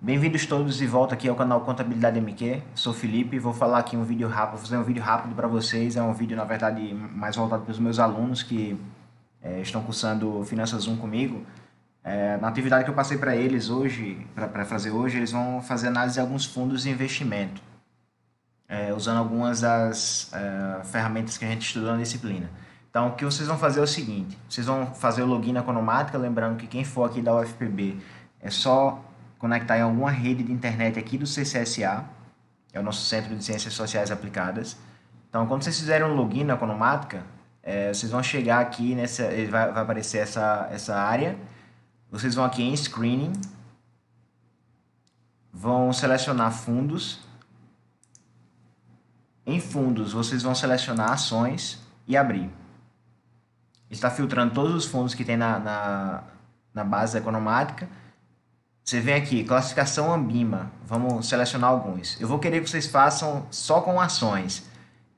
Bem-vindos todos e volta aqui ao canal Contabilidade MQ. Sou Felipe, e vou falar aqui um vídeo rápido, fazer um vídeo rápido para vocês. É um vídeo, na verdade, mais voltado para os meus alunos que é, estão cursando Finanças 1 comigo. É, na atividade que eu passei para eles hoje, para fazer hoje, eles vão fazer análise de alguns fundos de investimento, é, usando algumas das é, ferramentas que a gente estudou na disciplina. Então, o que vocês vão fazer é o seguinte: vocês vão fazer o login na Economática, lembrando que quem for aqui da UFPB é só conectar em alguma rede de internet aqui do CCSA, é o nosso Centro de Ciências Sociais Aplicadas. Então, quando vocês fizerem um login na Economática, é, vocês vão chegar aqui, nessa, vai, vai aparecer essa, essa área. Vocês vão aqui em Screening, vão selecionar fundos. Em fundos, vocês vão selecionar ações e abrir. Está filtrando todos os fundos que tem na, na, na base economática. Você vem aqui, classificação Ambima. Vamos selecionar alguns. Eu vou querer que vocês façam só com ações.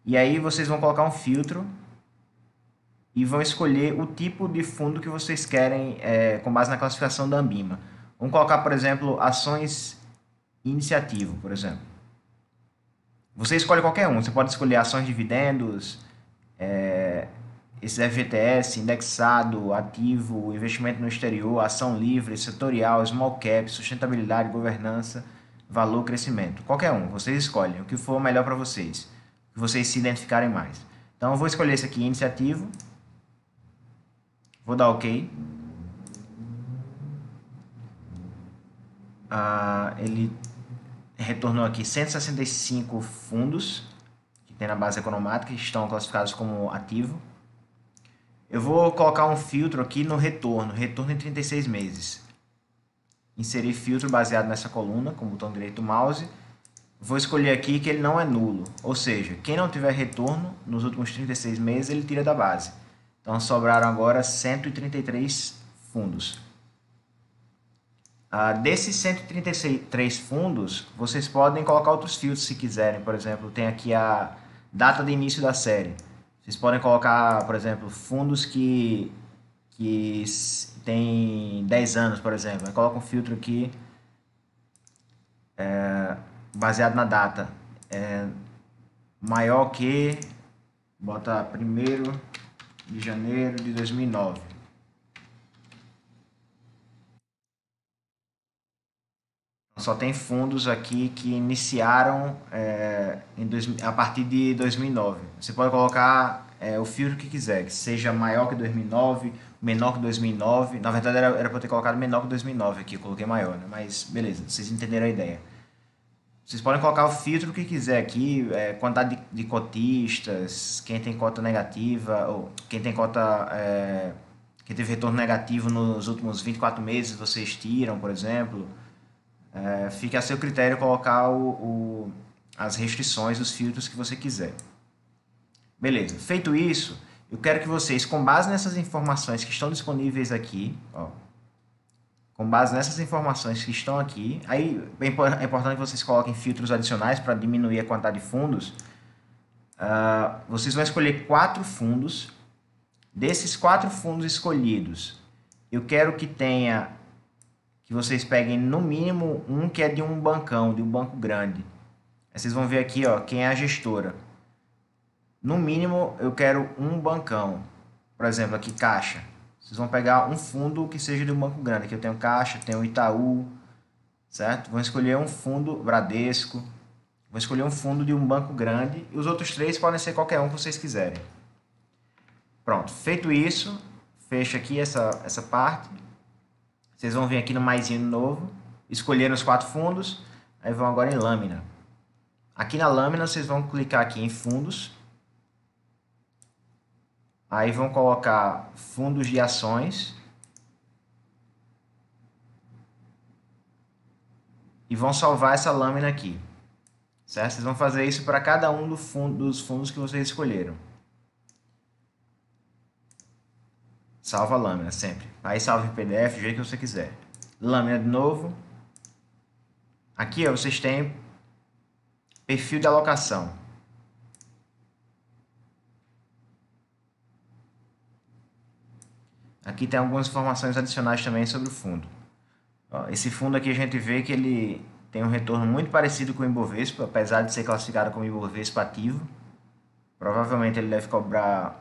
E aí vocês vão colocar um filtro e vão escolher o tipo de fundo que vocês querem é, com base na classificação da Ambima. Vamos colocar, por exemplo, ações iniciativo, por exemplo. Você escolhe qualquer um. Você pode escolher ações dividendos, é, esse FGTS indexado, ativo, investimento no exterior, ação livre, setorial, small cap, sustentabilidade, governança, valor, crescimento. Qualquer um, vocês escolhem o que for melhor para vocês, que vocês se identificarem mais. Então eu vou escolher esse aqui, iniciativo. Vou dar OK. Ah, ele retornou aqui 165 fundos que tem na base econômica, que estão classificados como ativo. Eu vou colocar um filtro aqui no retorno, retorno em 36 meses. Inserir filtro baseado nessa coluna, com o botão direito do mouse. Vou escolher aqui que ele não é nulo, ou seja, quem não tiver retorno nos últimos 36 meses, ele tira da base. Então sobraram agora 133 fundos. Ah, desses 133 fundos, vocês podem colocar outros filtros se quiserem. Por exemplo, tem aqui a data de início da série. Vocês podem colocar, por exemplo, fundos que, que tem 10 anos, por exemplo. coloca um filtro aqui é, baseado na data. É, maior que, bota primeiro de janeiro de 2009. Só tem fundos aqui que iniciaram é, dois, a partir de 2009. Você pode colocar é, o filtro que quiser, que seja maior que 2009, menor que 2009. Na verdade, era, para eu ter colocado menor que 2009 aqui, eu coloquei maior, né? mas beleza, vocês entenderam a ideia. Vocês podem colocar o filtro que quiser aqui, é, quantidade de, de, cotistas, quem tem cota negativa, ou quem tem cota. É, quem teve retorno negativo nos últimos 24 meses, vocês tiram, por exemplo. É, fica a seu critério colocar o, o, as restrições, os filtros que você quiser. Beleza, feito isso, eu quero que vocês, com base nessas informações que estão disponíveis aqui, ó, com base nessas informações que estão aqui, aí é, é importante que vocês coloquem filtros adicionais para diminuir a quantidade de fundos. Uh, vocês vão escolher quatro fundos. Desses quatro fundos escolhidos, eu quero que tenha que vocês peguem no mínimo um que é de um bancão, de um banco grande. Aí vocês vão ver aqui, ó, quem é a gestora. No mínimo, eu quero um bancão. Por exemplo, aqui Caixa. Vocês vão pegar um fundo que seja de um banco grande. Aqui eu tenho Caixa, tenho Itaú, certo? Vão escolher um fundo Bradesco. vou escolher um fundo de um banco grande e os outros três podem ser qualquer um que vocês quiserem. Pronto, feito isso, fecha aqui essa, essa parte vocês vão vir aqui no mais novo, escolheram os quatro fundos, aí vão agora em lâmina. Aqui na lâmina vocês vão clicar aqui em fundos. Aí vão colocar fundos de ações. E vão salvar essa lâmina aqui. Certo? Vocês vão fazer isso para cada um do fundo, dos fundos que vocês escolheram. Salva a lâmina sempre. Aí salve PDF do jeito que você quiser. Lâmina de novo. Aqui ó, vocês têm perfil de alocação. Aqui tem algumas informações adicionais também sobre o fundo. Ó, esse fundo aqui a gente vê que ele tem um retorno muito parecido com o Ibovespa, apesar de ser classificado como Ibovespa ativo. Provavelmente ele deve cobrar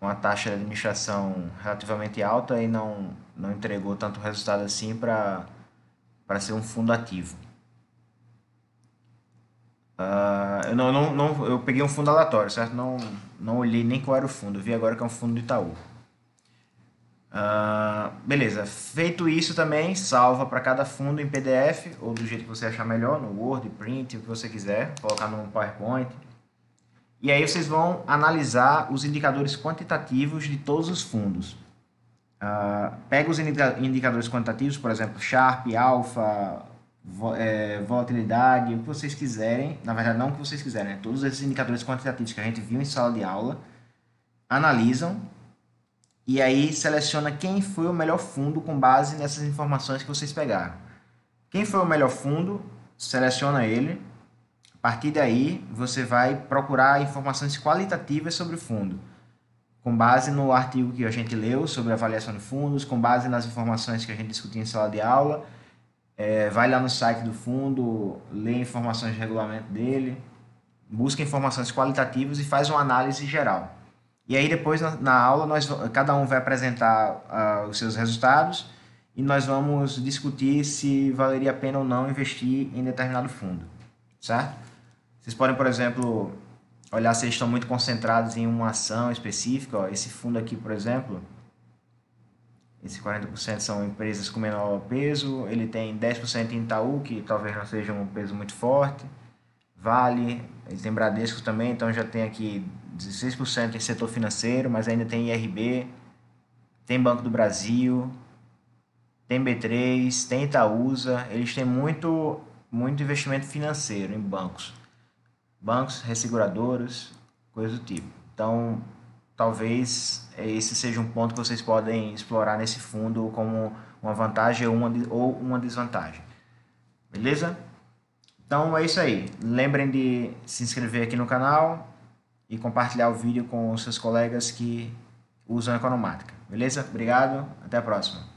uma taxa de administração relativamente alta e não, não entregou tanto resultado assim para ser um fundo ativo. Uh, eu, não, não, não, eu peguei um fundo aleatório, certo? Não, não olhei nem qual era o fundo, eu vi agora que é um fundo do Itaú. Uh, beleza, feito isso também, salva para cada fundo em PDF ou do jeito que você achar melhor, no Word, print, o que você quiser, colocar no PowerPoint. E aí vocês vão analisar os indicadores quantitativos de todos os fundos. Uh, pega os indicadores quantitativos, por exemplo, Sharp, Alpha, vo, é, volatilidade, o que vocês quiserem. Na verdade, não o que vocês quiserem, né? todos esses indicadores quantitativos que a gente viu em sala de aula, analisam e aí seleciona quem foi o melhor fundo com base nessas informações que vocês pegaram. Quem foi o melhor fundo, seleciona ele a partir daí, você vai procurar informações qualitativas sobre o fundo, com base no artigo que a gente leu sobre avaliação de fundos, com base nas informações que a gente discutiu em sala de aula. É, vai lá no site do fundo, lê informações de regulamento dele, busca informações qualitativas e faz uma análise geral. E aí depois na, na aula nós cada um vai apresentar uh, os seus resultados e nós vamos discutir se valeria a pena ou não investir em determinado fundo certo? Vocês podem, por exemplo, olhar se eles estão muito concentrados em uma ação específica. Ó. Esse fundo aqui, por exemplo, esse 40% são empresas com menor peso. Ele tem 10% em Itaú, que talvez não seja um peso muito forte. Vale, ele tem Bradesco também, então já tem aqui 16% em setor financeiro, mas ainda tem IRB, tem Banco do Brasil, tem B3, tem Itaúsa. Eles têm muito muito investimento financeiro em bancos. Bancos, resseguradoras, coisas do tipo. Então, talvez esse seja um ponto que vocês podem explorar nesse fundo como uma vantagem ou uma, ou uma desvantagem. Beleza? Então é isso aí. Lembrem de se inscrever aqui no canal e compartilhar o vídeo com seus colegas que usam economática. Beleza? Obrigado, até a próxima.